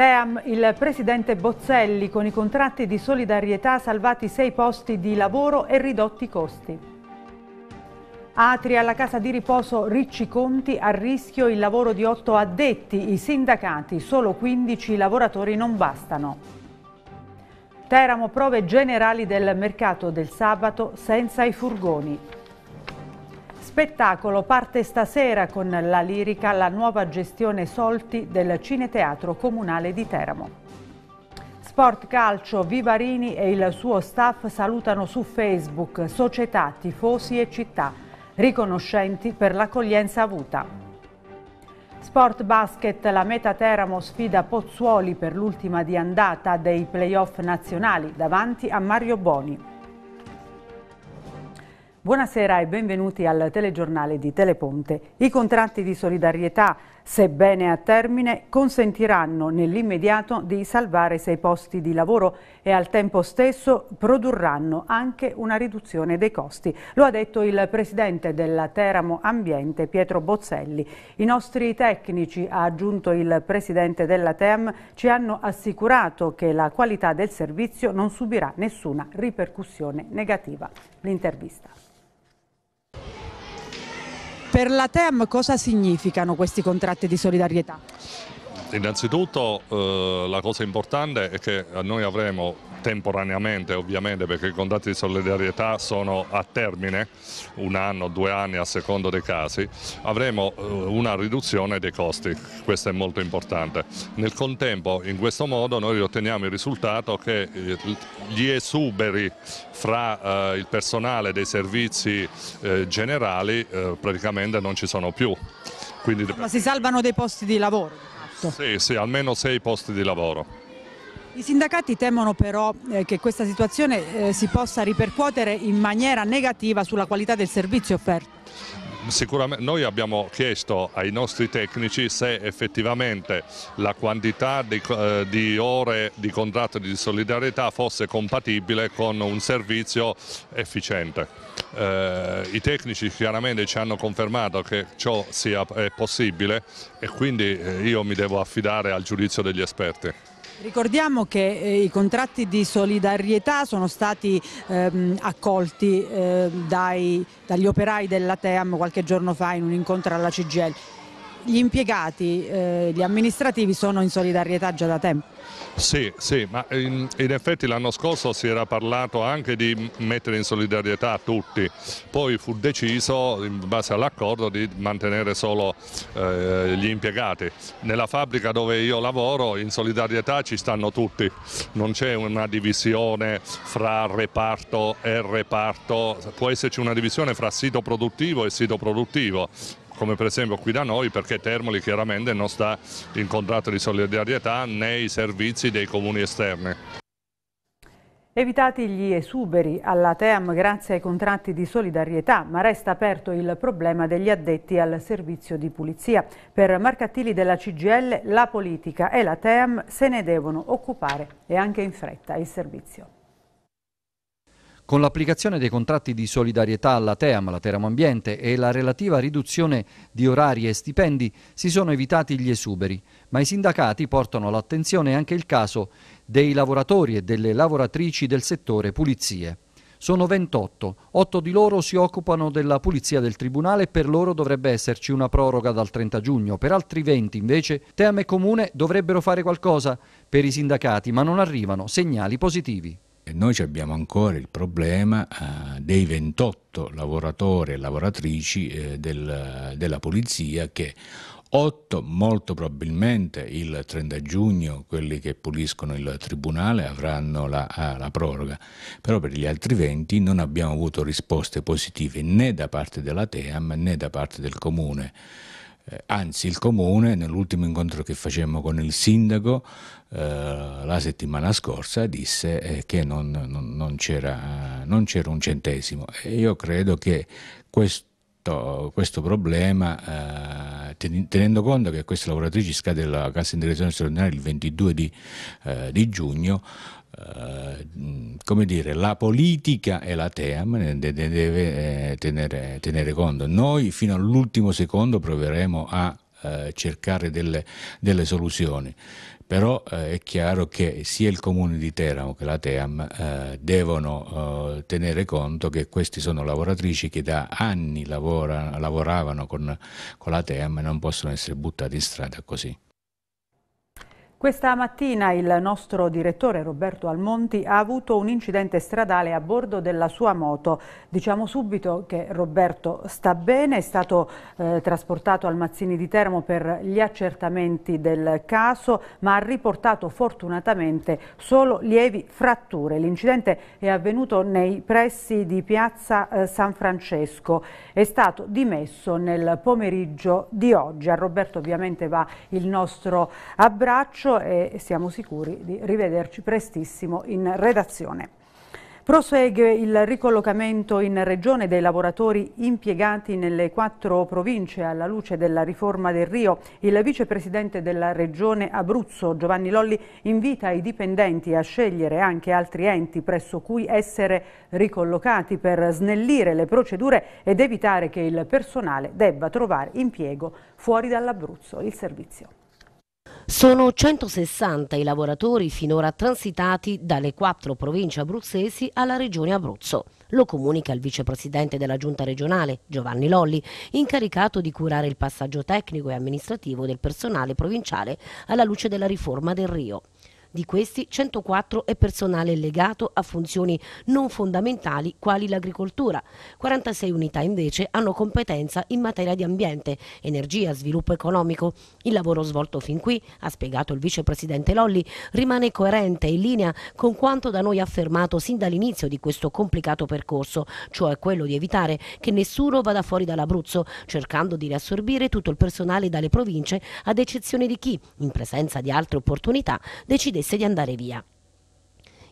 TEAM, il presidente Bozzelli con i contratti di solidarietà salvati sei posti di lavoro e ridotti i costi. Atria, alla casa di riposo Ricci Conti, a rischio il lavoro di otto addetti, i sindacati, solo 15 lavoratori non bastano. Teramo prove generali del mercato del sabato senza i furgoni spettacolo parte stasera con la lirica La nuova gestione solti del Cineteatro Comunale di Teramo. Sport Calcio, Vivarini e il suo staff salutano su Facebook società, tifosi e città, riconoscenti per l'accoglienza avuta. Sport Basket, la Meta Teramo sfida Pozzuoli per l'ultima di andata dei playoff nazionali davanti a Mario Boni. Buonasera e benvenuti al telegiornale di Teleponte. I contratti di solidarietà, sebbene a termine, consentiranno nell'immediato di salvare sei posti di lavoro e al tempo stesso produrranno anche una riduzione dei costi. Lo ha detto il presidente della Teramo Ambiente, Pietro Bozzelli. I nostri tecnici, ha aggiunto il presidente della TEM, ci hanno assicurato che la qualità del servizio non subirà nessuna ripercussione negativa. L'intervista. Per la TEM cosa significano questi contratti di solidarietà? Innanzitutto eh, la cosa importante è che noi avremo temporaneamente ovviamente perché i contratti di solidarietà sono a termine, un anno, due anni a secondo dei casi, avremo eh, una riduzione dei costi, questo è molto importante. Nel contempo in questo modo noi otteniamo il risultato che eh, gli esuberi fra eh, il personale dei servizi generali praticamente non ci sono più. Quindi... Ma si salvano dei posti di lavoro? Sì, sì, almeno sei posti di lavoro. I sindacati temono però eh, che questa situazione eh, si possa ripercuotere in maniera negativa sulla qualità del servizio offerto. Sicuramente noi abbiamo chiesto ai nostri tecnici se effettivamente la quantità di, eh, di, ore di contratto di solidarietà fosse compatibile con un servizio efficiente. Eh, I tecnici chiaramente ci hanno confermato che ciò sia possibile e quindi eh, io mi devo affidare al giudizio degli esperti. Ricordiamo che eh, i contratti di solidarietà sono stati ehm, accolti eh, dai, dagli operai della Team qualche giorno fa in un incontro alla CGL. Gli impiegati, eh, gli amministrativi sono in solidarietà già da tempo. Sì, sì, ma in, ehm, in effetti l'anno scorso si era parlato anche di mettere in solidarietà tutti, poi fu deciso in base all'accordo di mantenere solo eh, gli impiegati. Nella fabbrica dove io lavoro in solidarietà ci stanno tutti, non c'è una divisione fra reparto e reparto, può esserci una divisione fra sito produttivo e sito produttivo, come per esempio qui da noi perché Termoli chiaramente non sta in contratto di solidarietà né i servizi servizi dei comuni esterni. Evitati gli esuberi alla TEAM grazie ai contratti di solidarietà, ma resta aperto il problema degli addetti al servizio di pulizia. Per Marcattili della CGL, la politica e la TEAM se ne devono occupare e anche in fretta il servizio. Con l'applicazione dei contratti di solidarietà alla TEAM, la Teramo Ambiente e la relativa riduzione di orari e stipendi si sono evitati gli esuberi ma i sindacati portano all'attenzione anche il caso dei lavoratori e delle lavoratrici del settore pulizie. Sono 28, 8 di loro si occupano della pulizia del Tribunale e per loro dovrebbe esserci una proroga dal 30 giugno, per altri 20 invece Team e Comune dovrebbero fare qualcosa per i sindacati ma non arrivano segnali positivi. Noi abbiamo ancora il problema eh, dei 28 lavoratori e lavoratrici eh, della polizia che 8 molto probabilmente il 30 giugno quelli che puliscono il tribunale avranno la, eh, la, proroga, però per gli altri 20 non abbiamo avuto risposte positive né da parte della TEAM né da parte del comune. Eh, anzi, il comune, nell'ultimo incontro che facemmo con il sindaco eh, la settimana scorsa, disse eh, che non, non, non c'era eh, un centesimo. E io credo che questo questo, questo problema eh, tenendo conto che queste lavoratrici scade la cassa integrazione straordinaria il 22 di, eh, di giugno Uh, come dire, la politica e la TEAM ne deve eh, tenere, tenere, conto. Noi fino all'ultimo secondo proveremo a eh, cercare delle, delle soluzioni però eh, è chiaro che sia il comune di Teramo che la Team eh, devono eh, tenere conto che queste sono lavoratrici che da anni lavora, lavoravano con, con la Team e non possono essere buttate in strada così. Questa mattina il nostro direttore Roberto Almonti ha avuto un incidente stradale a bordo della sua moto. Diciamo subito che Roberto sta bene, è stato eh, trasportato al Mazzini di Termo per gli accertamenti del caso, ma ha riportato fortunatamente solo lievi fratture. L'incidente è avvenuto nei pressi di Piazza eh, San Francesco. È stato dimesso nel pomeriggio di oggi. A Roberto ovviamente va il nostro abbraccio ufficio e siamo sicuri di rivederci prestissimo in redazione. Prosegue il ricollocamento in regione dei lavoratori impiegati nelle quattro province alla luce della riforma del Rio. Il vicepresidente della regione Abruzzo, Giovanni Lolli, invita i dipendenti a scegliere anche altri enti presso cui essere ricollocati per snellire le procedure ed evitare che il personale debba trovare impiego fuori dall'Abruzzo. Il servizio. Sono 160 i lavoratori finora transitati dalle quattro province abruzzesi alla regione Abruzzo. Lo comunica il vicepresidente della giunta regionale, Giovanni Lolli, incaricato di curare il passaggio tecnico e amministrativo del personale provinciale alla luce della riforma del Rio. Di questi 104 è personale legato a funzioni non fondamentali quali l'agricoltura. 46 unità invece hanno competenza in materia di ambiente, energia, sviluppo economico. Il lavoro svolto fin qui, ha spiegato il vicepresidente Lolli, rimane coerente e in linea con quanto da noi affermato sin dall'inizio di questo complicato percorso, cioè quello di evitare che nessuno vada fuori dall'Abruzzo, cercando di riassorbire tutto il personale dalle province ad eccezione di chi, in presenza di altre opportunità, decide decidesse di andare via.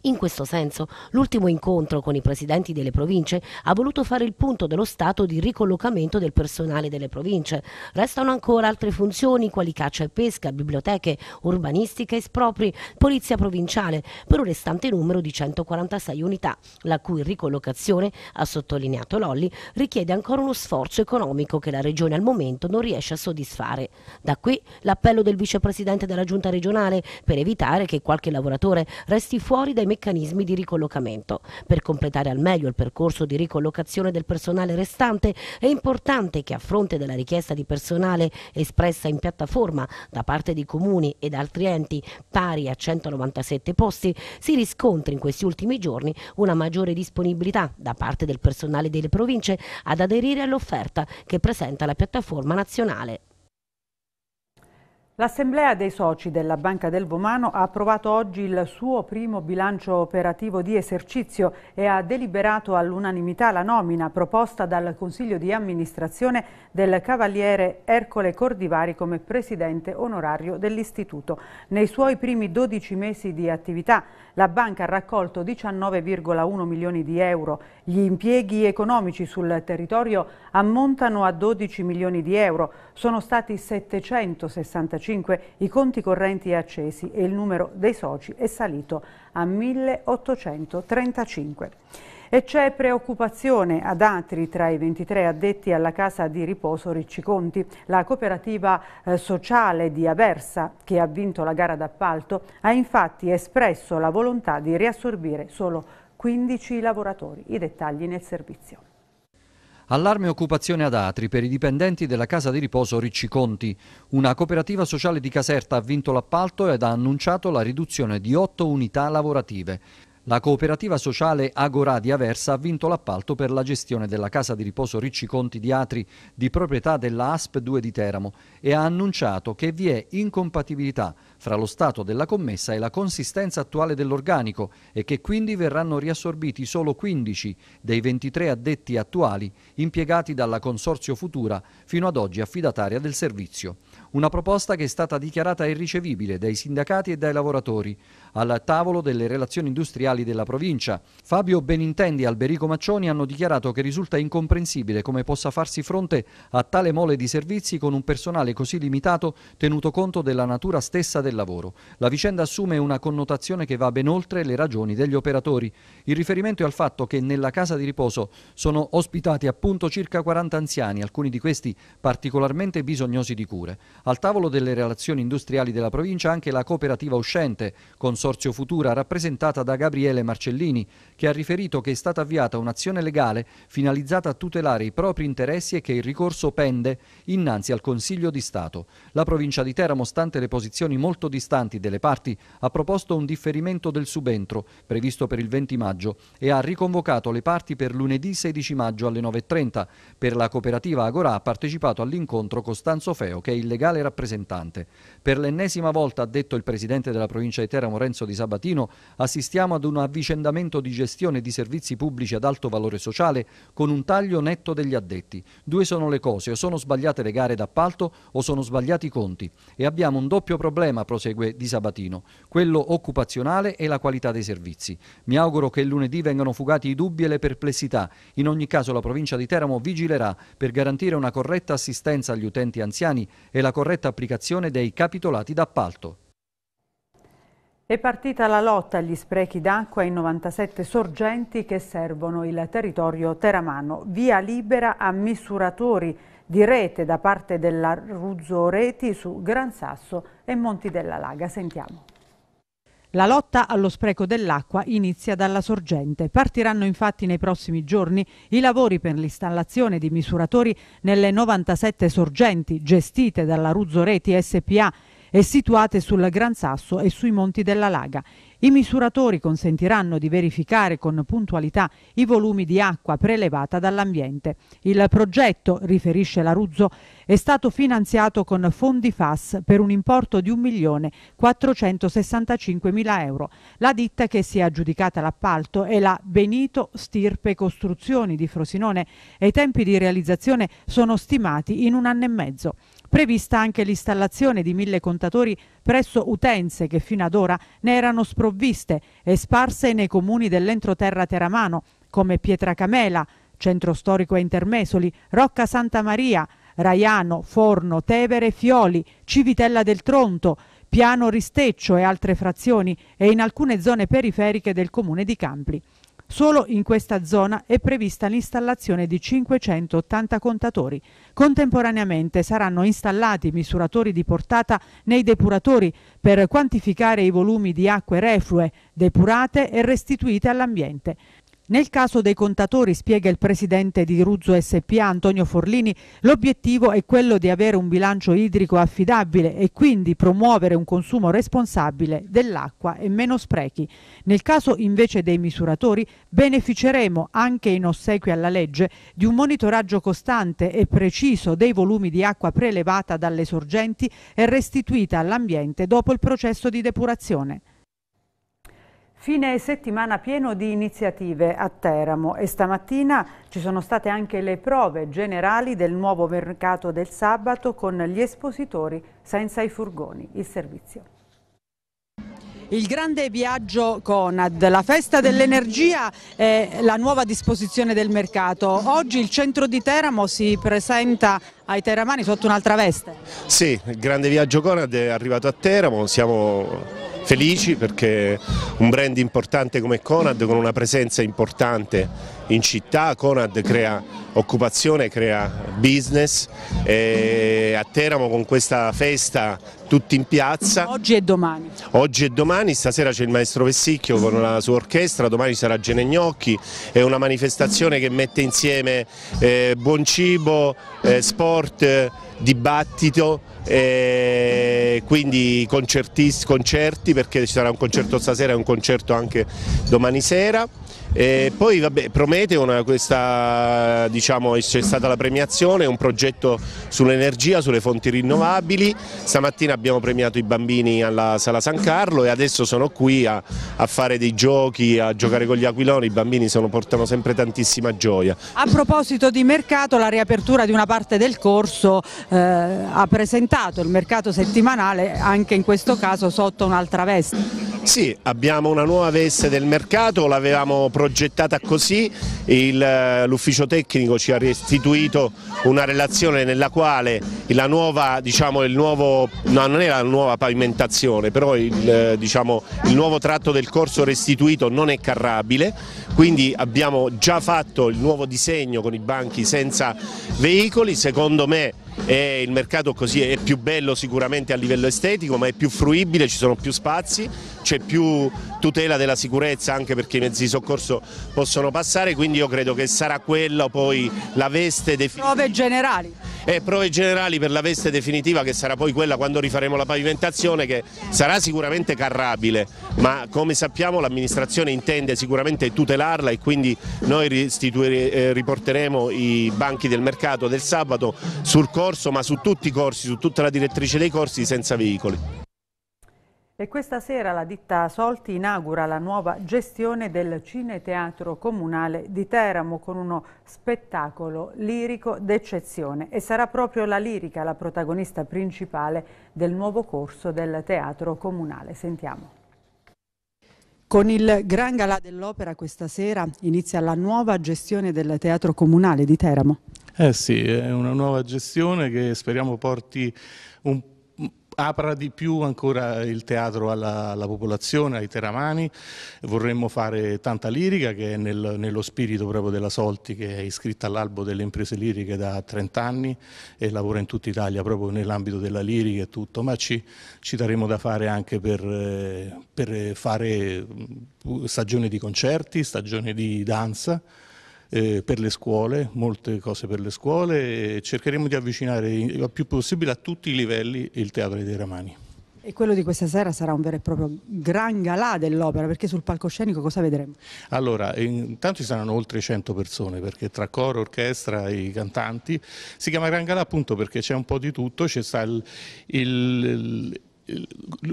In questo senso, l'ultimo incontro con i presidenti delle province ha voluto fare il punto dello stato di ricollocamento del personale delle province. Restano ancora altre funzioni quali caccia e pesca, biblioteche, urbanistica, espropri, polizia provinciale, per un restante numero di 146 unità, la cui ricollocazione, ha sottolineato Lolli, richiede ancora uno sforzo economico che la Regione al momento non riesce a soddisfare. Da qui l'appello del vicepresidente della Giunta regionale per evitare che qualche lavoratore resti fuori dai meccanismi meccanismi di ricollocamento. Per completare al meglio il percorso di ricollocazione del personale restante è importante che a fronte della richiesta di personale espressa in piattaforma da parte di comuni ed altri enti pari a 197 posti si riscontri in questi ultimi giorni una maggiore disponibilità da parte del personale delle province ad aderire all'offerta che presenta la piattaforma nazionale. L'Assemblea dei soci della Banca del Vomano ha approvato oggi il suo primo bilancio operativo di esercizio e ha deliberato all'unanimità la nomina proposta dal Consiglio di amministrazione del Cavaliere Ercole Cordivari come presidente onorario dell'Istituto. Nei suoi primi 12 mesi di attività la Banca ha raccolto 19,1 milioni di euro. Gli impieghi economici sul territorio ammontano a 12 milioni di euro. Sono stati 765 105 i conti correnti accesi e il numero dei soci è salito a 1835. E c'è preoccupazione ad Atri tra i 23 addetti alla casa di riposo Ricci Conti. La cooperativa eh, sociale di Aversa, che ha vinto la gara d'appalto, ha infatti espresso la volontà di riassorbire solo 15 lavoratori. I dettagli nel servizio. Allarme occupazione ad Atri per i dipendenti della casa di riposo Ricci Conti. Una cooperativa sociale di Caserta ha vinto l'appalto ed ha annunciato la riduzione di otto unità lavorative. La cooperativa sociale Agora di Aversa ha vinto l'appalto per la gestione della casa di riposo Ricci Conti di Atri di proprietà della ASP 2 di Teramo e ha annunciato che vi è incompatibilità fra lo stato della commessa e la consistenza attuale dell'organico e che quindi verranno riassorbiti solo 15 dei 23 addetti attuali impiegati dalla Consorzio Futura fino ad oggi affidataria del servizio. Una proposta che è stata dichiarata irricevibile dai sindacati e dai lavoratori al tavolo delle relazioni industriali della provincia. Fabio Benintendi e Alberico Maccioni hanno dichiarato che risulta incomprensibile come possa farsi fronte a tale mole di servizi con un personale così limitato tenuto conto della natura stessa del lavoro. La vicenda assume una connotazione che va ben oltre le ragioni degli operatori. Il riferimento è al fatto che nella casa di riposo sono ospitati appunto circa 40 anziani, alcuni di questi particolarmente bisognosi di cure. Al tavolo delle relazioni industriali della provincia anche la cooperativa uscente, Consorzio Futura, rappresentata da Gabriele Marcellini, che ha riferito che è stata avviata un'azione legale finalizzata a tutelare i propri interessi e che il ricorso pende innanzi al Consiglio di Stato. La provincia di Teramo, stante le posizioni molto distanti delle parti, ha proposto un differimento del subentro, previsto per il 20 maggio, e ha riconvocato le parti per lunedì 16 maggio alle 9.30. Per la cooperativa Agora ha partecipato all'incontro Costanzo Feo, che è il legale leale rappresentante. Per l'ennesima volta, ha detto il presidente della provincia di Teramo Renzo Di Sabatino, assistiamo ad un avvicendamento di gestione di servizi pubblici ad alto valore sociale con un taglio netto degli addetti. Due sono le cose, o sono sbagliate le gare d'appalto o sono sbagliati i conti. E abbiamo un doppio problema, prosegue Di Sabatino, quello occupazionale e la qualità dei servizi. Mi auguro che lunedì vengano fugati i dubbi e le perplessità. In ogni caso la provincia di Teramo vigilerà per garantire una corretta assistenza agli utenti anziani e la corretta corretta applicazione dei capitolati d'appalto. È partita la lotta agli sprechi d'acqua in 97 sorgenti che servono il territorio teramano. Via libera a misuratori di rete da parte della Ruzzo Reti su Gran Sasso e Monti della Laga. Sentiamo. La lotta allo spreco dell'acqua inizia dalla sorgente. Partiranno infatti nei prossimi giorni i lavori per l'installazione di misuratori nelle 97 sorgenti gestite dalla Ruzzo Reti SPA e situate sul Gran Sasso e sui Monti della Laga. I misuratori consentiranno di verificare con puntualità i volumi di acqua prelevata dall'ambiente. Il progetto, riferisce Laruzzo, è stato finanziato con fondi FAS per un importo di 1.465.000 euro. La ditta che si è aggiudicata l'appalto è la Benito Stirpe Costruzioni di Frosinone e i tempi di realizzazione sono stimati in un anno e mezzo prevista anche l'installazione di mille contatori presso utenze che fino ad ora ne erano sprovviste e sparse nei comuni dell'entroterra teramano, come Pietracamela, Centro Storico e Intermesoli, Rocca Santa Maria, Raiano, Forno, Tevere, Fioli, Civitella del Tronto, Piano Risteccio e altre frazioni e in alcune zone periferiche del comune di Campli. Solo in questa zona è prevista l'installazione di 580 contatori. Contemporaneamente saranno installati misuratori di portata nei depuratori per quantificare i volumi di acque reflue depurate e restituite all'ambiente. Nel caso dei contatori, spiega il presidente di Ruzzo SPA Antonio Forlini, l'obiettivo è quello di avere un bilancio idrico affidabile e quindi promuovere un consumo responsabile dell'acqua e meno sprechi. Nel caso invece dei misuratori, beneficeremo anche in ossequio alla legge di un monitoraggio costante e preciso dei volumi di acqua prelevata dalle sorgenti e restituita all'ambiente dopo il processo di depurazione. Fine settimana pieno di iniziative a Teramo e stamattina ci sono state anche le prove generali del nuovo mercato del sabato con gli espositori senza i furgoni. Il servizio. Il grande viaggio Conad, la festa dell'energia e la nuova disposizione del mercato. Oggi il centro di Teramo si presenta ai teramani sotto un'altra veste. Sì, il grande viaggio Conad è arrivato a Teramo, siamo felici perché un brand importante come Conad con una presenza importante in città, Conad crea occupazione, crea business e a Teramo con questa festa tutti in piazza. Oggi e domani. Oggi e domani, stasera c'è il maestro Vessicchio con la sua orchestra, domani sarà Gene Gnocchi, è una manifestazione che mette insieme eh, buon cibo, eh, sport, dibattito, eh, quindi concerti perché ci sarà un concerto stasera e un concerto anche domani sera. E poi vabbè, Prometeon, questa, diciamo, c'è stata la premiazione, un progetto sull'energia, sulle fonti rinnovabili, stamattina abbiamo premiato i bambini alla Sala San Carlo e adesso sono qui a, a fare dei giochi, a giocare con gli aquiloni, i bambini sono, portano sempre tantissima gioia. A proposito di mercato, la riapertura di una parte del corso eh, ha presentato il mercato settimanale anche in questo caso sotto un'altra veste. Sì, abbiamo una nuova veste del mercato, l'avevamo progettato progettata così, eh, l'ufficio tecnico ci ha restituito una relazione nella quale la nuova, diciamo, il nuovo, no, non è la nuova pavimentazione, però il, eh, diciamo, il nuovo tratto del corso restituito non è carrabile, quindi abbiamo già fatto il nuovo disegno con i banchi senza veicoli, secondo me e il mercato così è più bello sicuramente a livello estetico ma è più fruibile, ci sono più spazi, c'è più tutela della sicurezza anche perché i mezzi di soccorso possono passare quindi io credo che sarà quella poi la veste definitiva. Prove generali? e prove generali per la veste definitiva che sarà poi quella quando rifaremo la pavimentazione che sarà sicuramente carrabile ma come sappiamo l'amministrazione intende sicuramente tutelarla e quindi noi eh, riporteremo i banchi del mercato del sabato sul corso ma su tutti i corsi, su tutta la direttrice dei corsi senza veicoli. E questa sera la ditta Solti inaugura la nuova gestione del Cineteatro Comunale di Teramo con uno spettacolo lirico d'eccezione e sarà proprio la lirica la protagonista principale del nuovo corso del Teatro Comunale. Sentiamo. Con il Gran Galà dell'Opera questa sera inizia la nuova gestione del Teatro Comunale di Teramo. Eh sì, è una nuova gestione che speriamo porti un po' apra di più ancora il teatro alla, alla popolazione, ai teramani, vorremmo fare tanta lirica che è nel, nello spirito proprio della Solti che è iscritta all'albo delle imprese liriche da 30 anni e lavora in tutta Italia proprio nell'ambito della lirica e tutto, ma ci, ci daremo da fare anche per, eh, per fare mm, stagione di concerti, stagione di danza, eh, per le scuole, molte cose per le scuole e cercheremo di avvicinare il più possibile a tutti i livelli il Teatro dei Ramani. E quello di questa sera sarà un vero e proprio gran galà dell'opera, perché sul palcoscenico cosa vedremo? Allora, intanto ci saranno oltre 100 persone, perché tra coro, orchestra e cantanti si chiama gran galà appunto perché c'è un po' di tutto, c'è il, il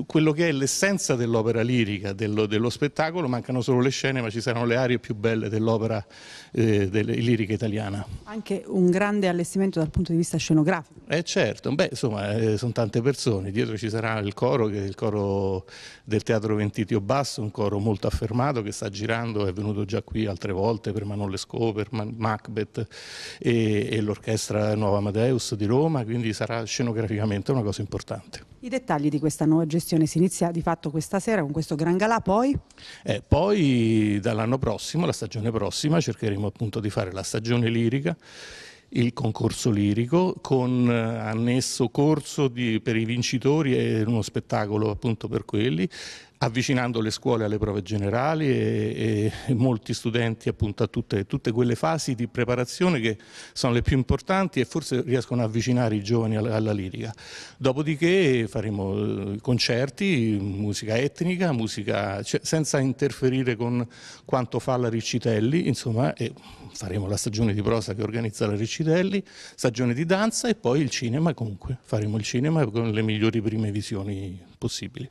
quello che è l'essenza dell'opera lirica, dello, dello, spettacolo, mancano solo le scene ma ci saranno le aree più belle dell'opera eh, lirica italiana. Anche un grande allestimento dal punto di vista scenografico. Eh certo, beh insomma eh, sono tante persone, dietro ci sarà il coro, che è il coro del Teatro Ventitio Basso, un coro molto affermato che sta girando, è venuto già qui altre volte per Manole Sco, per Man Macbeth e, e l'orchestra Nuova Amadeus di Roma, quindi sarà scenograficamente una cosa importante. I dettagli di questa nuova gestione si inizia di fatto questa sera con questo Gran Galà, poi? Eh, poi dall'anno prossimo, la stagione prossima, cercheremo appunto di fare la stagione lirica il concorso lirico con eh, annesso corso di, per i vincitori e uno spettacolo appunto per quelli avvicinando le scuole alle prove generali e, e molti studenti appunto a tutte, tutte, quelle fasi di preparazione che sono le più importanti e forse riescono a avvicinare i giovani alla, alla lirica. Dopodiché faremo eh, concerti, musica etnica, musica cioè, senza interferire con quanto fa la Riccitelli, insomma faremo la stagione di prosa che organizza la Riccitelli, stagione di danza e poi il cinema comunque, faremo il cinema con le migliori prime visioni possibili.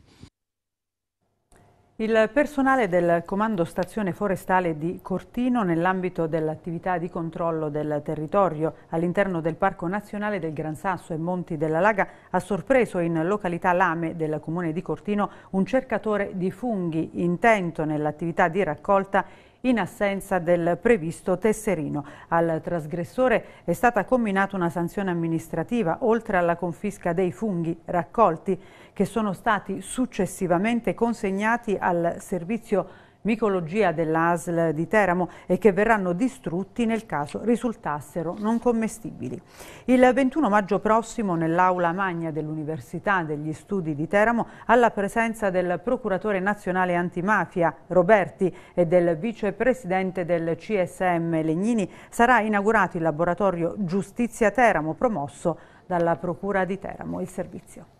Il personale del Comando Stazione Forestale di Cortino nell'ambito dell'attività di controllo del territorio all'interno del Parco Nazionale del Gran Sasso e Monti della Laga ha sorpreso in località Lame del comune di Cortino un cercatore di funghi intento nell'attività di raccolta in assenza del previsto tesserino. Al trasgressore è stata comminata una sanzione amministrativa, oltre alla confisca dei funghi raccolti, che sono stati successivamente consegnati al servizio micologia dell'ASL di Teramo e che verranno distrutti nel caso risultassero non commestibili. Il 21 maggio prossimo nell'aula magna dell'Università degli Studi di Teramo alla presenza del procuratore nazionale antimafia Roberti e del vicepresidente del CSM Legnini sarà inaugurato il laboratorio Giustizia Teramo promosso dalla Procura di Teramo. Il servizio.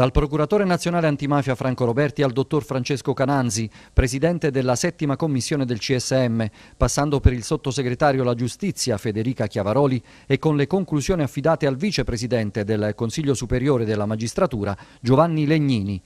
Dal procuratore nazionale antimafia Franco Roberti al dottor Francesco Cananzi, presidente della settima commissione del CSM, passando per il sottosegretario alla giustizia Federica Chiavaroli e con le conclusioni affidate al vicepresidente del Consiglio Superiore della Magistratura Giovanni Legnini.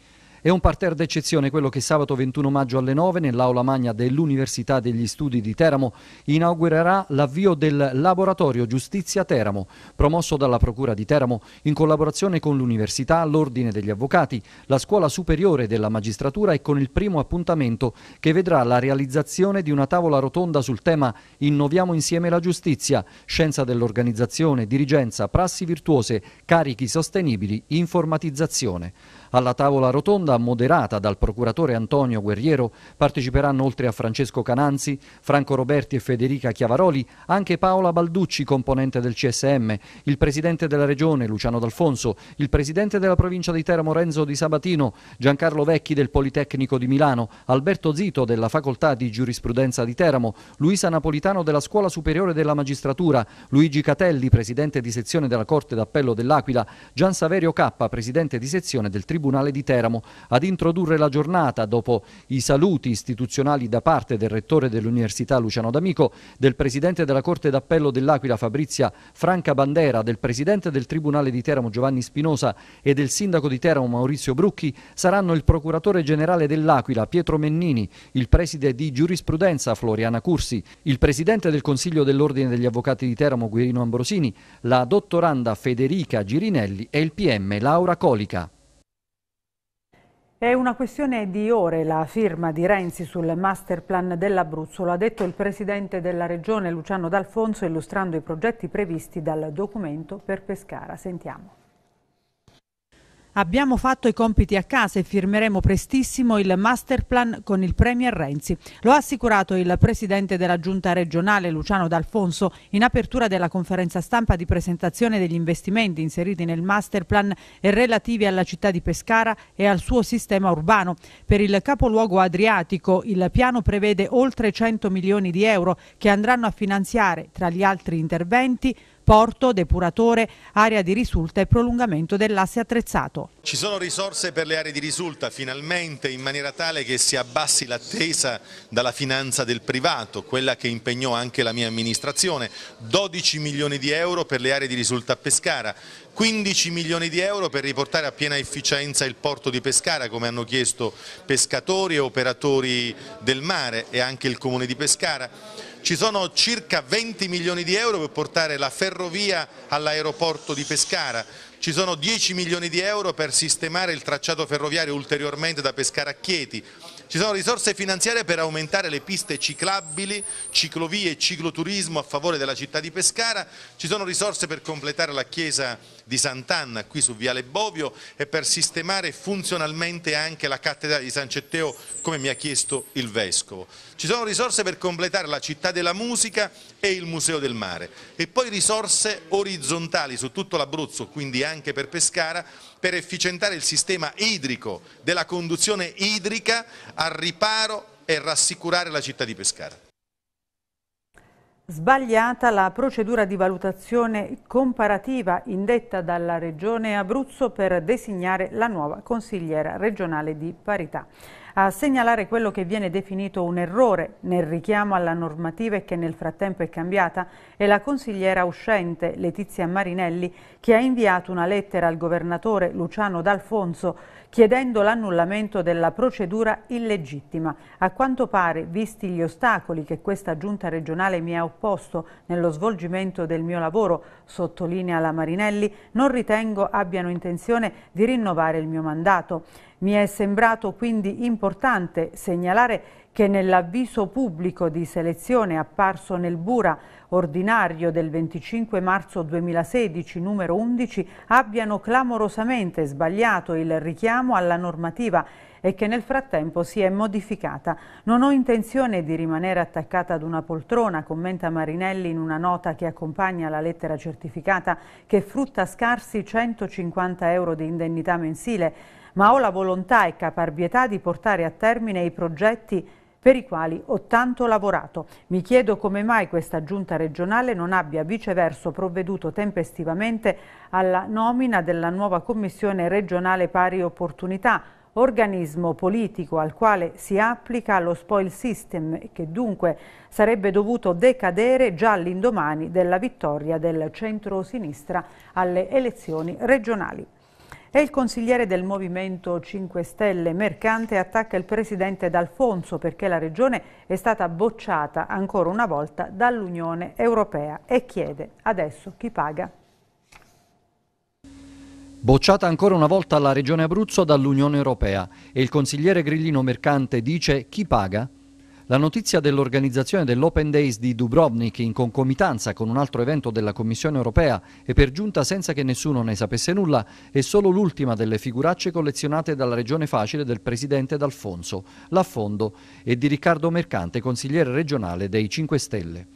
È un parterre d'eccezione quello che sabato 21 maggio alle 9 nell'aula magna dell'Università degli Studi di Teramo inaugurerà l'avvio del Laboratorio Giustizia Teramo, promosso dalla Procura di Teramo in collaborazione con l'Università, l'Ordine degli Avvocati, la Scuola Superiore della Magistratura e con il primo appuntamento che vedrà la realizzazione di una tavola rotonda sul tema Innoviamo insieme la giustizia, scienza dell'organizzazione, dirigenza, prassi virtuose, carichi sostenibili, informatizzazione. Alla tavola rotonda, moderata dal procuratore Antonio Guerriero, parteciperanno oltre a Francesco Cananzi, Franco Roberti e Federica Chiavaroli, anche Paola Balducci, componente del CSM, il presidente della regione Luciano D'Alfonso, il presidente della provincia di Teramo Renzo Di Sabatino, Giancarlo Vecchi del Politecnico di Milano, Alberto Zito della Facoltà di Giurisprudenza di Teramo, Luisa Napolitano della Scuola Superiore della Magistratura, Luigi Catelli, presidente di sezione della Corte d'Appello dell'Aquila, Gian Saverio Cappa, presidente di sezione del Tribunale Tribunale di Teramo ad introdurre la giornata dopo i saluti istituzionali da parte del rettore dell'Università Luciano D'Amico, del presidente della Corte d'Appello dell'Aquila Fabrizia Franca Bandera, del presidente del Tribunale di Teramo Giovanni Spinosa e del sindaco di Teramo Maurizio Brucchi saranno il procuratore generale dell'Aquila Pietro Mennini, il preside di giurisprudenza Floriana Cursi, il presidente del Consiglio dell'Ordine degli Avvocati di Teramo Guirino Ambrosini, la dottoranda Federica Girinelli e il PM Laura Colica. È una questione di ore la firma di Renzi sul master plan dell'Abruzzo, lo ha detto il presidente della regione Luciano D'Alfonso illustrando i progetti previsti dal documento per Pescara. Sentiamo. Abbiamo fatto i compiti a casa e firmeremo prestissimo il master plan con il Premier Renzi. Lo ha assicurato il presidente della giunta regionale Luciano D'Alfonso in apertura della conferenza stampa di presentazione degli investimenti inseriti nel master plan e relativi alla città di Pescara e al suo sistema urbano. Per il capoluogo adriatico il piano prevede oltre 100 milioni di euro che andranno a finanziare, tra gli altri interventi, porto, depuratore, area di risulta e prolungamento dell'asse attrezzato. Ci sono risorse per le aree di risulta finalmente in maniera tale che si abbassi l'attesa dalla finanza del privato, quella che impegnò anche la mia amministrazione, 12 milioni di euro per le aree di risulta a Pescara, 15 milioni di euro per riportare a piena efficienza il porto di Pescara come hanno chiesto pescatori e operatori del mare e anche il comune di Pescara. Ci sono circa 20 milioni di euro per portare la ferrovia all'aeroporto di Pescara, ci sono 10 milioni di euro per sistemare il tracciato ferroviario ulteriormente da Pescara a Chieti, ci sono risorse finanziarie per aumentare le piste ciclabili, ciclovie e cicloturismo a favore della città di Pescara, ci sono risorse per completare la chiesa di Sant'Anna qui su Viale Bovio e per sistemare funzionalmente anche la cattedrale di San Cetteo come mi ha chiesto il Vescovo. Ci sono risorse per completare la città della musica e il Museo del Mare e poi risorse orizzontali su tutto l'Abruzzo, quindi anche per Pescara, per efficientare il sistema idrico della conduzione idrica al riparo e rassicurare la città di Pescara. Sbagliata la procedura di valutazione comparativa indetta dalla Regione Abruzzo per designare la nuova consigliera regionale di parità a segnalare quello che viene definito un errore nel richiamo alla normativa e che nel frattempo è cambiata è la consigliera uscente Letizia Marinelli che ha inviato una lettera al governatore Luciano D'Alfonso chiedendo l'annullamento della procedura illegittima. A quanto pare, visti gli ostacoli che questa giunta regionale mi ha opposto nello svolgimento del mio lavoro, sottolinea la Marinelli, non ritengo abbiano intenzione di rinnovare il mio mandato. Mi è sembrato quindi importante segnalare che nell'avviso pubblico di selezione apparso nel Bura ordinario del 25 marzo 2016 numero 11 abbiano clamorosamente sbagliato il richiamo alla normativa e che nel frattempo si è modificata. Non ho intenzione di rimanere attaccata ad una poltrona, commenta Marinelli in una nota che accompagna la lettera certificata che frutta scarsi 150 euro di indennità mensile ma ho la volontà e caparbietà di portare a termine i progetti per i quali ho tanto lavorato. Mi chiedo come mai questa giunta regionale non abbia viceverso provveduto tempestivamente alla nomina della nuova commissione regionale pari opportunità, organismo politico al quale si applica lo spoil system che dunque sarebbe dovuto decadere già all'indomani della vittoria del centro-sinistra alle elezioni regionali. E il consigliere del Movimento 5 Stelle Mercante attacca il presidente D'Alfonso perché la regione è stata bocciata ancora una volta dall'Unione Europea e chiede adesso chi paga. Bocciata ancora una volta la regione Abruzzo dall'Unione Europea e il consigliere Grillino Mercante dice chi paga? La notizia dell'organizzazione dell'Open Days di Dubrovnik in concomitanza con un altro evento della Commissione europea e per giunta senza che nessuno ne sapesse nulla è solo l'ultima delle figuracce collezionate dalla regione facile del presidente D'Alfonso, Laffondo, e di Riccardo Mercante, consigliere regionale dei 5 Stelle.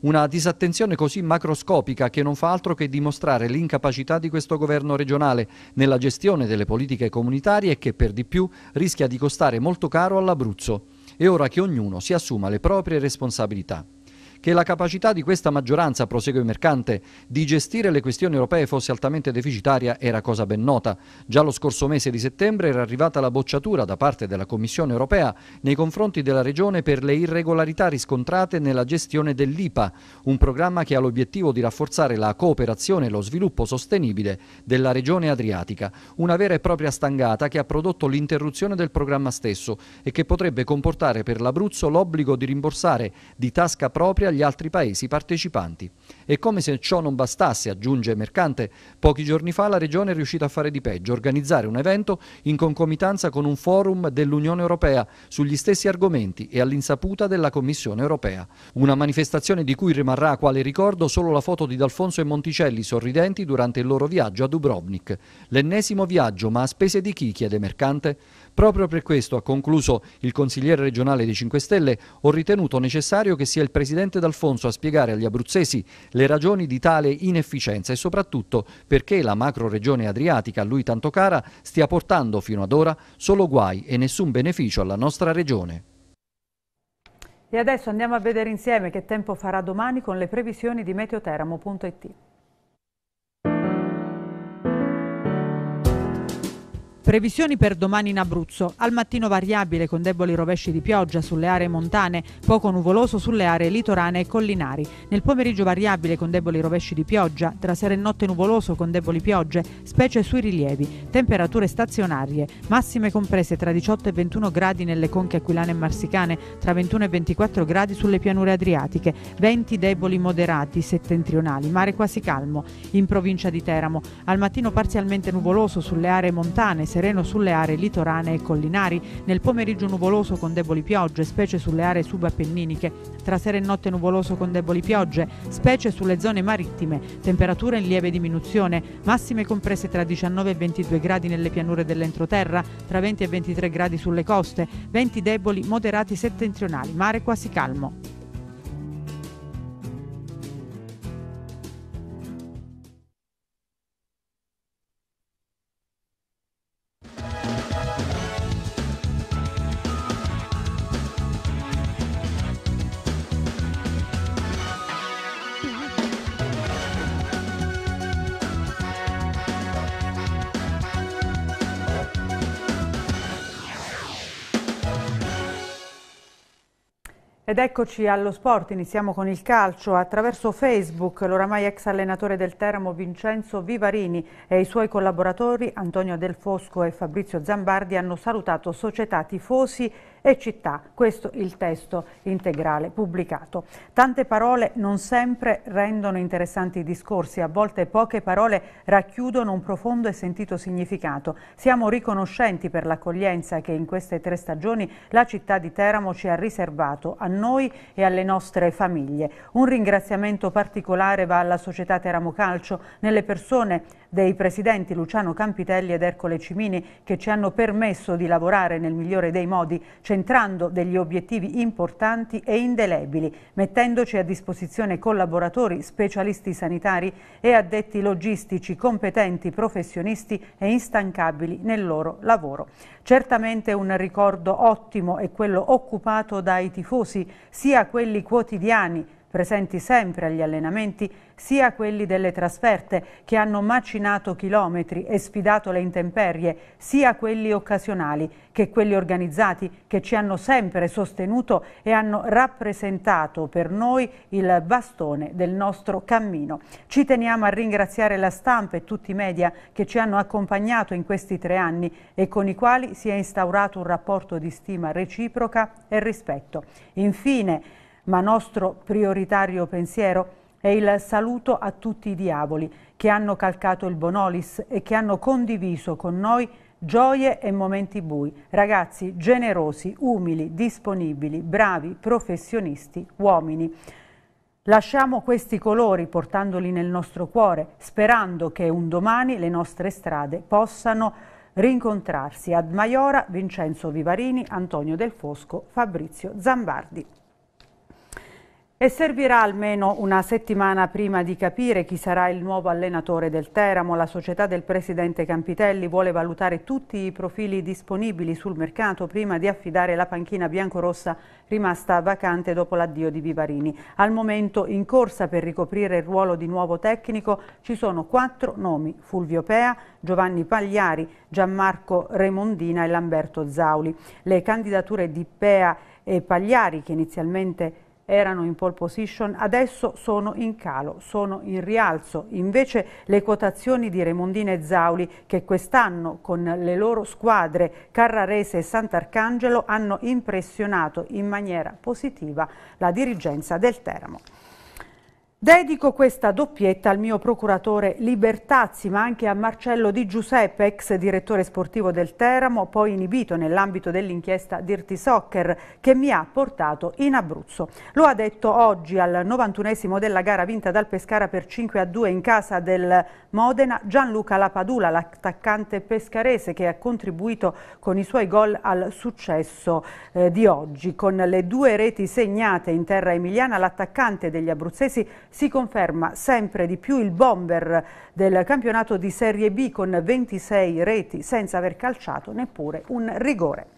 Una disattenzione così macroscopica che non fa altro che dimostrare l'incapacità di questo governo regionale nella gestione delle politiche comunitarie e che per di più rischia di costare molto caro all'Abruzzo. È ora che ognuno si assuma le proprie responsabilità. Che la capacità di questa maggioranza, prosegue Mercante, di gestire le questioni europee fosse altamente deficitaria era cosa ben nota. Già lo scorso mese di settembre era arrivata la bocciatura da parte della Commissione europea nei confronti della Regione per le irregolarità riscontrate nella gestione dell'IPA, un programma che ha l'obiettivo di rafforzare la cooperazione e lo sviluppo sostenibile della Regione Adriatica, una vera e propria stangata che ha prodotto l'interruzione del programma stesso e che potrebbe comportare per l'Abruzzo l'obbligo di rimborsare di tasca propria agli altri paesi partecipanti. E come se ciò non bastasse, aggiunge Mercante, pochi giorni fa la Regione è riuscita a fare di peggio, organizzare un evento in concomitanza con un forum dell'Unione Europea sugli stessi argomenti e all'insaputa della Commissione Europea. Una manifestazione di cui rimarrà quale ricordo solo la foto di D'Alfonso e Monticelli sorridenti durante il loro viaggio a Dubrovnik. L'ennesimo viaggio, ma a spese di chi, chiede Mercante? Proprio per questo, ha concluso il consigliere regionale dei 5 Stelle, ho ritenuto necessario che sia il presidente D'Alfonso a spiegare agli abruzzesi le ragioni di tale inefficienza e soprattutto perché la macro regione adriatica a lui tanto cara stia portando fino ad ora solo guai e nessun beneficio alla nostra regione. E adesso andiamo a vedere insieme che tempo farà domani con le previsioni di meteoteramo.it. Previsioni per domani in Abruzzo. Al mattino variabile con deboli rovesci di pioggia sulle aree montane, poco nuvoloso sulle aree litorane e collinari. Nel pomeriggio variabile con deboli rovesci di pioggia, tra sera e notte nuvoloso con deboli piogge, specie sui rilievi. Temperature stazionarie, massime comprese tra 18 e 21 gradi nelle conche aquilane e marsicane, tra 21 e 24 gradi sulle pianure adriatiche, venti deboli moderati settentrionali, mare quasi calmo. In provincia di Teramo, al mattino parzialmente nuvoloso sulle aree montane, sereno sulle aree litorane e collinari, nel pomeriggio nuvoloso con deboli piogge, specie sulle aree subappenniniche, tra sera e notte nuvoloso con deboli piogge, specie sulle zone marittime, temperature in lieve diminuzione, massime comprese tra 19 e 22 gradi nelle pianure dell'entroterra, tra 20 e 23 gradi sulle coste, venti deboli moderati settentrionali, mare quasi calmo. Ed eccoci allo sport, iniziamo con il calcio. Attraverso Facebook l'oramai ex allenatore del Teramo Vincenzo Vivarini e i suoi collaboratori Antonio Del Fosco e Fabrizio Zambardi hanno salutato società, tifosi e città. Questo il testo integrale pubblicato. Tante parole non sempre rendono interessanti i discorsi, a volte poche parole racchiudono un profondo e sentito significato. Siamo riconoscenti per l'accoglienza che in queste tre stagioni la città di Teramo ci ha riservato a noi e alle nostre famiglie. Un ringraziamento particolare va alla società Teramo Calcio nelle persone dei presidenti Luciano Campitelli ed Ercole Cimini che ci hanno permesso di lavorare nel migliore dei modi, centrando degli obiettivi importanti e indelebili, mettendoci a disposizione collaboratori, specialisti sanitari e addetti logistici, competenti, professionisti e instancabili nel loro lavoro. Certamente un ricordo ottimo è quello occupato dai tifosi, sia quelli quotidiani presenti sempre agli allenamenti, sia quelli delle trasferte, che hanno macinato chilometri e sfidato le intemperie, sia quelli occasionali, che quelli organizzati, che ci hanno sempre sostenuto e hanno rappresentato per noi il bastone del nostro cammino. Ci teniamo a ringraziare la stampa e tutti i media che ci hanno accompagnato in questi tre anni e con i quali si è instaurato un rapporto di stima reciproca e rispetto. Infine, ma nostro prioritario pensiero è il saluto a tutti i diavoli che hanno calcato il Bonolis e che hanno condiviso con noi gioie e momenti bui. Ragazzi generosi, umili, disponibili, bravi, professionisti, uomini. Lasciamo questi colori portandoli nel nostro cuore, sperando che un domani le nostre strade possano rincontrarsi. Ad Maiora, Vincenzo Vivarini, Antonio Del Fosco, Fabrizio Zambardi. E servirà almeno una settimana prima di capire chi sarà il nuovo allenatore del Teramo. La società del presidente Campitelli vuole valutare tutti i profili disponibili sul mercato prima di affidare la panchina biancorossa rimasta vacante dopo l'addio di Vivarini. Al momento in corsa per ricoprire il ruolo di nuovo tecnico ci sono quattro nomi, Fulvio Pea, Giovanni Pagliari, Gianmarco Remondina e Lamberto Zauli. Le candidature di Pea e Pagliari, che inizialmente erano in pole position, adesso sono in calo, sono in rialzo. Invece le quotazioni di Remondina e Zauli, che quest'anno con le loro squadre Carrarese e Sant'Arcangelo hanno impressionato in maniera positiva la dirigenza del Teramo. Dedico questa doppietta al mio procuratore Libertazzi, ma anche a Marcello Di Giuseppe, ex direttore sportivo del Teramo, poi inibito nell'ambito dell'inchiesta Dirty Soccer, che mi ha portato in Abruzzo. Lo ha detto oggi al 91esimo della gara vinta dal Pescara per 5 a 2 in casa del Modena, Gianluca Lapadula, l'attaccante pescarese che ha contribuito con i suoi gol al successo eh, di oggi. Con le due reti segnate in terra emiliana, l'attaccante degli abruzzesi si conferma sempre di più il bomber del campionato di Serie B con 26 reti senza aver calciato neppure un rigore.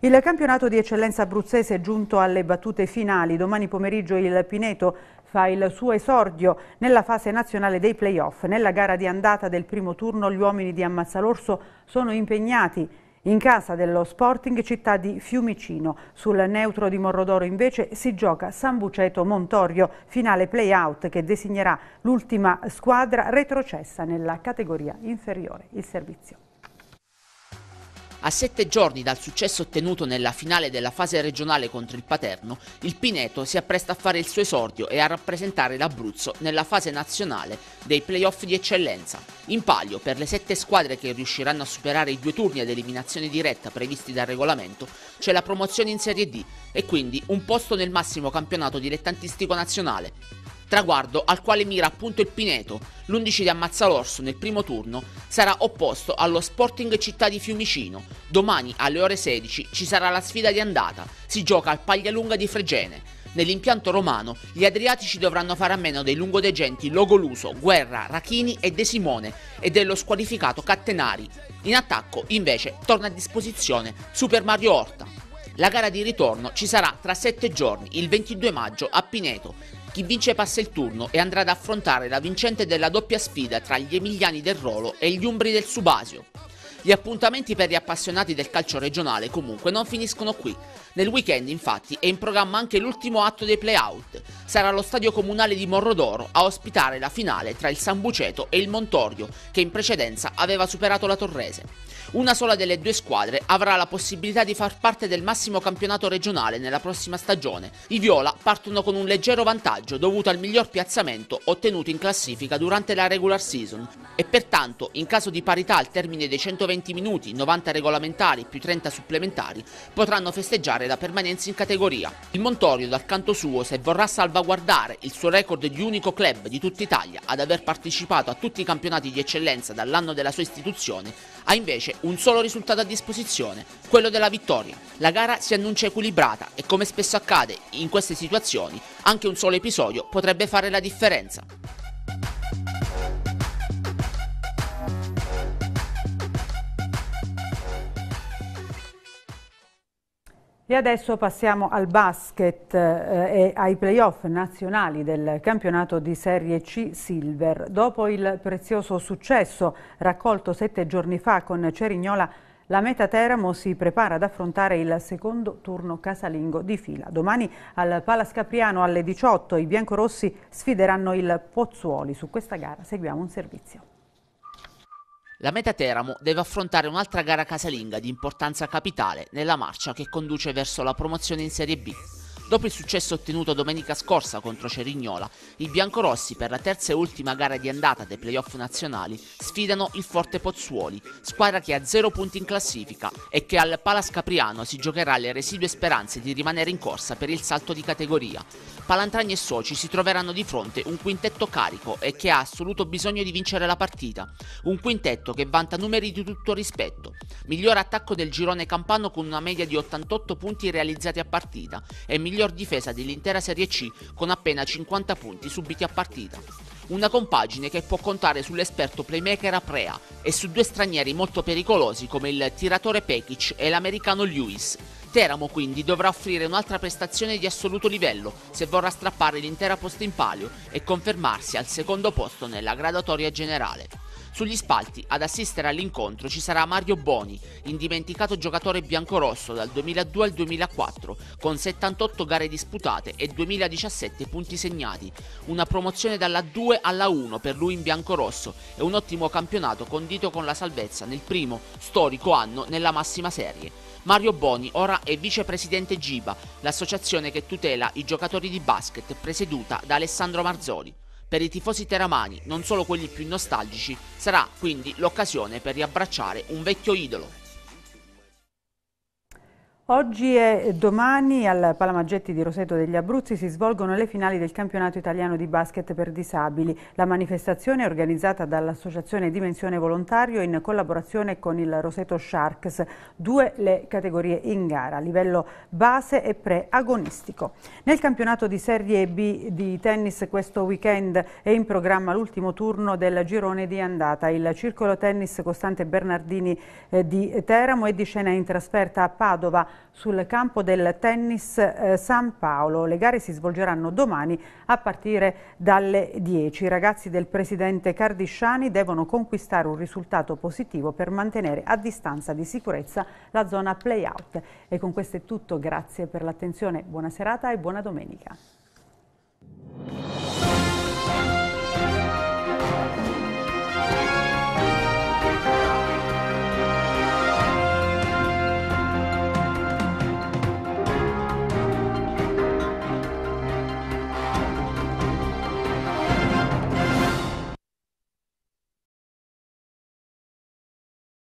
Il campionato di eccellenza abruzzese è giunto alle battute finali. Domani pomeriggio il Pineto fa il suo esordio nella fase nazionale dei playoff. Nella gara di andata del primo turno gli uomini di Ammazzalorso sono impegnati in casa dello Sporting città di Fiumicino, sul neutro di Morrodoro invece si gioca San Buceto-Montorio, finale play-out che designerà l'ultima squadra retrocessa nella categoria inferiore. Il servizio. A sette giorni dal successo ottenuto nella finale della fase regionale contro il Paterno, il Pineto si appresta a fare il suo esordio e a rappresentare l'Abruzzo nella fase nazionale dei playoff di eccellenza. In palio per le sette squadre che riusciranno a superare i due turni ad eliminazione diretta previsti dal regolamento c'è la promozione in Serie D e quindi un posto nel massimo campionato dilettantistico nazionale traguardo al quale mira appunto il Pineto. L'11 di Ammazzalorso nel primo turno sarà opposto allo Sporting Città di Fiumicino. Domani alle ore 16 ci sarà la sfida di andata, si gioca al Paglialunga di Fregene. Nell'impianto romano gli adriatici dovranno fare a meno dei lungodegenti Logoluso, Guerra, Rachini e De Simone e dello squalificato Cattenari. In attacco invece torna a disposizione Super Mario Horta. La gara di ritorno ci sarà tra sette giorni, il 22 maggio, a Pineto. Chi vince passa il turno e andrà ad affrontare la vincente della doppia sfida tra gli emiliani del Rolo e gli umbri del Subasio. Gli appuntamenti per gli appassionati del calcio regionale comunque non finiscono qui. Nel weekend infatti è in programma anche l'ultimo atto dei playout. Sarà lo stadio comunale di Morrodoro a ospitare la finale tra il San Buceto e il Montorio, che in precedenza aveva superato la Torrese. Una sola delle due squadre avrà la possibilità di far parte del massimo campionato regionale nella prossima stagione. I Viola partono con un leggero vantaggio dovuto al miglior piazzamento ottenuto in classifica durante la regular season e pertanto in caso di parità al termine dei 120 minuti, 90 regolamentari più 30 supplementari, potranno festeggiare evitare la permanenza in categoria. Il Montorio, dal canto suo, se vorrà salvaguardare il suo record di unico club di tutta Italia ad aver partecipato a tutti i campionati di eccellenza dall'anno della sua istituzione, ha invece un solo risultato a disposizione, quello della vittoria. La gara si annuncia equilibrata e come spesso accade in queste situazioni, anche un solo episodio potrebbe fare la differenza. E adesso passiamo al basket eh, e ai playoff nazionali del campionato di Serie C Silver. Dopo il prezioso successo raccolto sette giorni fa con Cerignola, la Meta Teramo si prepara ad affrontare il secondo turno casalingo di fila. Domani al Palas Capriano alle 18 i biancorossi sfideranno il Pozzuoli. Su questa gara seguiamo un servizio. La Meta Teramo deve affrontare un'altra gara casalinga di importanza capitale nella marcia che conduce verso la promozione in Serie B. Dopo il successo ottenuto domenica scorsa contro Cerignola, i biancorossi per la terza e ultima gara di andata dei playoff nazionali sfidano il Forte Pozzuoli, squadra che ha zero punti in classifica e che al Palas Capriano si giocherà le residue speranze di rimanere in corsa per il salto di categoria. Palantani e Soci si troveranno di fronte un quintetto carico e che ha assoluto bisogno di vincere la partita, un quintetto che vanta numeri di tutto rispetto, miglior attacco del girone campano con una media di 88 punti realizzati a partita e miglior miglior difesa dell'intera Serie C con appena 50 punti subiti a partita. Una compagine che può contare sull'esperto playmaker Aprea e su due stranieri molto pericolosi come il tiratore Pekic e l'americano Lewis. Teramo quindi dovrà offrire un'altra prestazione di assoluto livello se vorrà strappare l'intera posta in palio e confermarsi al secondo posto nella graduatoria generale. Sugli spalti ad assistere all'incontro ci sarà Mario Boni, indimenticato giocatore biancorosso dal 2002 al 2004, con 78 gare disputate e 2017 punti segnati, una promozione dalla 2 alla 1 per lui in biancorosso e un ottimo campionato condito con la salvezza nel primo storico anno nella massima serie. Mario Boni ora è vicepresidente GIBA, l'associazione che tutela i giocatori di basket presieduta da Alessandro Marzoli. Per i tifosi teramani, non solo quelli più nostalgici, sarà quindi l'occasione per riabbracciare un vecchio idolo. Oggi e domani al Palamaggetti di Roseto degli Abruzzi si svolgono le finali del campionato italiano di basket per disabili. La manifestazione è organizzata dall'Associazione Dimensione Volontario in collaborazione con il Roseto Sharks, due le categorie in gara, livello base e pre-agonistico. Nel campionato di Serie B di tennis questo weekend è in programma l'ultimo turno del girone di andata. Il circolo tennis Costante Bernardini eh, di Teramo è di scena in trasferta a Padova sul campo del tennis eh, San Paolo. Le gare si svolgeranno domani a partire dalle 10. I ragazzi del presidente Cardisciani devono conquistare un risultato positivo per mantenere a distanza di sicurezza la zona playout. E con questo è tutto, grazie per l'attenzione, buona serata e buona domenica.